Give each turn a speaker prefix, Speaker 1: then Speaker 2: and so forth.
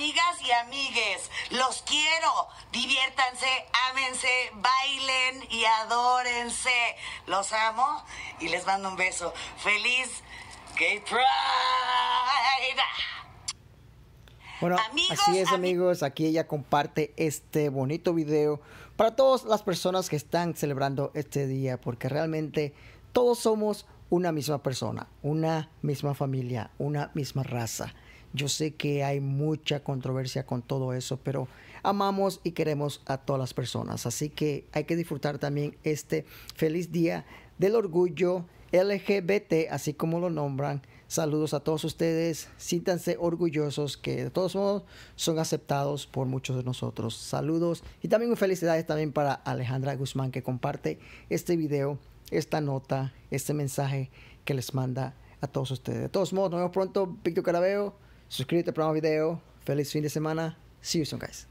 Speaker 1: amigas y amigues, los quiero. Diviértanse, ámense, bailen y adórense. Los amo y les mando un beso. Feliz Gay Pride.
Speaker 2: Bueno, así es amigos, aquí ella comparte este bonito video para todas las personas que están celebrando este día, porque realmente todos somos una misma persona, una misma familia, una misma raza. Yo sé que hay mucha controversia con todo eso, pero amamos y queremos a todas las personas. Así que hay que disfrutar también este feliz día del orgullo LGBT, así como lo nombran. Saludos a todos ustedes. Siéntanse orgullosos que de todos modos son aceptados por muchos de nosotros. Saludos y también felicidades también para Alejandra Guzmán que comparte este video esta nota, este mensaje que les manda a todos ustedes. De todos modos, nos vemos pronto. Víctor Carabeo, suscríbete al programa video. Feliz fin de semana. See you soon, guys.